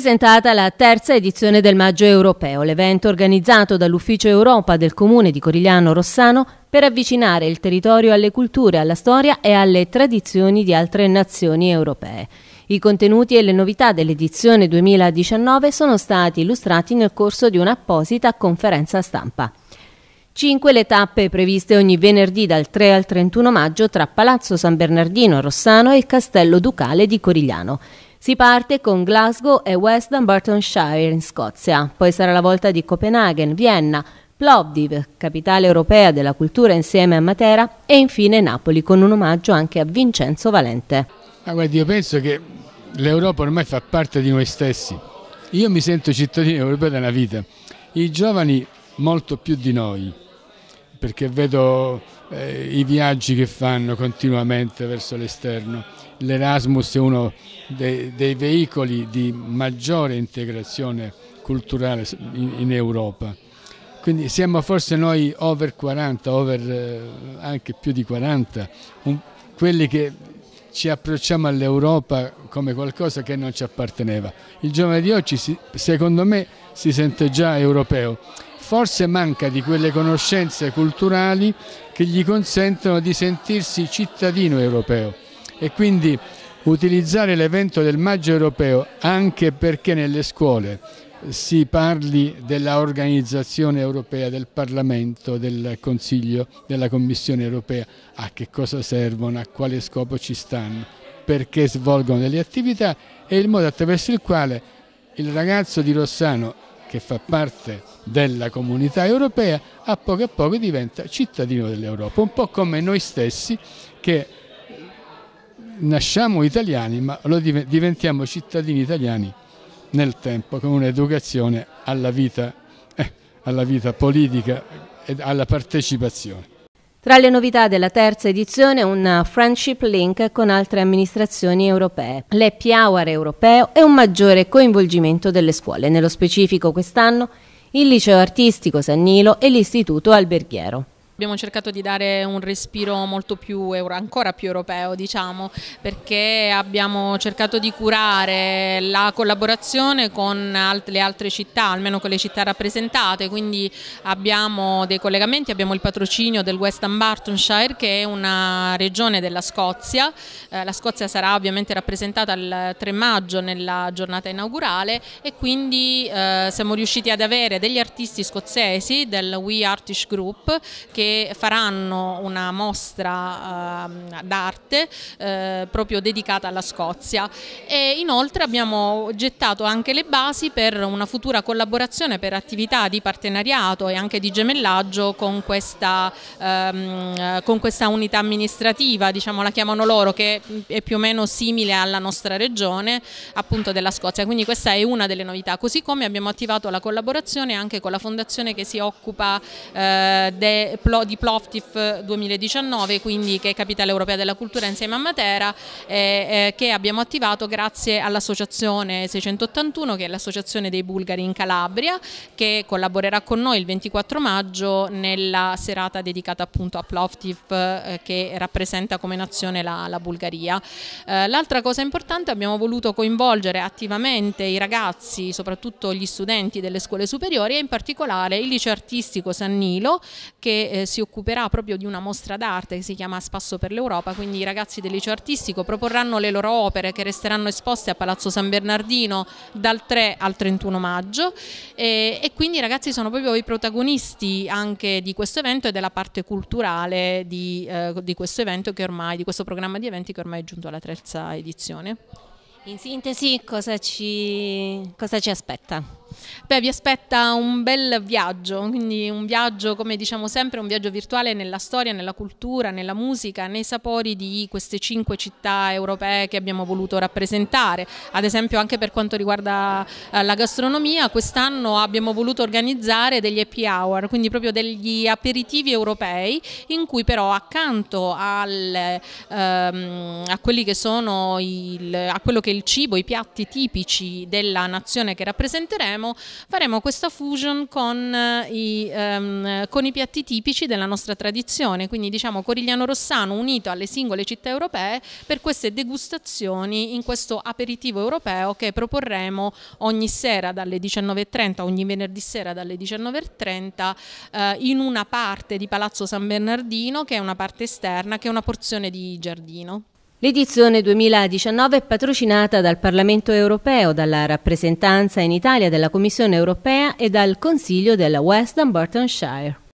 presentata la terza edizione del Maggio Europeo, l'evento organizzato dall'Ufficio Europa del Comune di Corigliano Rossano per avvicinare il territorio alle culture, alla storia e alle tradizioni di altre nazioni europee. I contenuti e le novità dell'edizione 2019 sono stati illustrati nel corso di un'apposita conferenza stampa. 5 le tappe previste ogni venerdì dal 3 al 31 maggio tra Palazzo San Bernardino a Rossano e il Castello Ducale di Corigliano. Si parte con Glasgow e West Dunbartonshire in Scozia, poi sarà la volta di Copenaghen, Vienna, Plovdiv, capitale europea della cultura insieme a Matera, e infine Napoli con un omaggio anche a Vincenzo Valente. Ma guardi, io penso che l'Europa ormai fa parte di noi stessi. Io mi sento cittadino europeo da una vita, i giovani molto più di noi perché vedo eh, i viaggi che fanno continuamente verso l'esterno. L'Erasmus è uno dei, dei, veicoli di maggiore integrazione culturale in, in, Europa. Quindi siamo forse noi over 40, over eh, anche più di 40, un, quelli che ci approcciamo all'Europa come qualcosa che non ci apparteneva. Il giovane di oggi, si, secondo me, si sente già europeo forse manca di quelle conoscenze culturali che gli consentono di sentirsi cittadino europeo e quindi utilizzare l'evento del maggio europeo anche perché nelle scuole si parli dell'organizzazione europea, del Parlamento, del Consiglio, della Commissione europea, a che cosa servono, a quale scopo ci stanno, perché svolgono delle attività e il modo attraverso il quale il ragazzo di Rossano che fa parte della comunità europea, a poco a poco diventa cittadino dell'Europa, un po' come noi stessi che nasciamo italiani ma diventiamo cittadini italiani nel tempo con un'educazione alla vita, eh, alla vita politica e alla partecipazione. Tra le novità della terza edizione un friendship link con altre amministrazioni europee, l'happy hour europeo e un maggiore coinvolgimento delle scuole, nello specifico quest'anno il liceo artistico San Nilo e l'istituto alberghiero. Abbiamo cercato di dare un respiro molto più, ancora più europeo, diciamo, perché abbiamo cercato di curare la collaborazione con le altre città, almeno con le città rappresentate, quindi abbiamo dei collegamenti, abbiamo il patrocinio del West Dunbartonshire che è una regione della Scozia, eh, la Scozia sarà ovviamente rappresentata il 3 maggio nella giornata inaugurale e quindi eh, siamo riusciti ad avere degli artisti scozzesi del We Artish Group che faranno una mostra eh, d'arte eh, proprio dedicata alla Scozia e inoltre abbiamo gettato anche le basi per una futura collaborazione per attività di partenariato e anche di gemellaggio con questa, ehm, con questa unità amministrativa, diciamo la chiamano loro, che è più o meno simile alla nostra regione appunto della Scozia, quindi questa è una delle novità, così come abbiamo attivato la collaborazione anche con la fondazione che si occupa eh, de, di Ploftif 2019, quindi che è capitale europea della cultura insieme a Matera, eh, eh, che abbiamo attivato grazie all'associazione 681, che è l'associazione dei bulgari in Calabria, che collaborerà con noi il 24 maggio nella serata dedicata appunto a Ploftif, eh, che rappresenta come nazione la, la Bulgaria. Eh, l'altra cosa importante, abbiamo voluto coinvolgere attivamente i ragazzi, soprattutto gli studenti delle scuole superiori e in particolare il liceo artistico San Nilo, che eh, si occuperà proprio di una mostra d'arte che si chiama Spasso per l'Europa, quindi i ragazzi del liceo artistico proporranno le loro opere che resteranno esposte a Palazzo San Bernardino dal 3 al 31 maggio e, e quindi i ragazzi sono proprio i protagonisti anche di questo evento e della parte culturale di, eh, di questo evento che ormai, di questo programma di eventi che ormai è giunto alla terza edizione. In sintesi cosa ci, cosa ci aspetta? Beh, vi aspetta un bel viaggio, quindi un viaggio, come diciamo sempre, un viaggio virtuale nella storia, nella cultura, nella musica, nei sapori di queste cinque città europee che abbiamo voluto rappresentare. Ad esempio anche per quanto riguarda eh, la gastronomia, quest'anno abbiamo voluto organizzare degli happy hour, quindi proprio degli aperitivi europei in cui però accanto al, ehm, a quelli che sono il, a quello che è il cibo, i piatti tipici della nazione che rappresenteremo, faremo? Faremo questa fusion con eh, i, um, con i piatti tipici della nostra tradizione, quindi diciamo Corigliano Rossano unito alle singole città europee per queste degustazioni in questo aperitivo europeo che proporremo ogni sera dalle 19.30, ogni venerdì sera dalle 19.30 eh, in una parte di Palazzo San Bernardino che è una parte esterna, che è una porzione di giardino. L'edizione 2019 è patrocinata dal Parlamento europeo, dalla rappresentanza in Italia della Commissione europea e dal Consiglio della Western Burtonshire.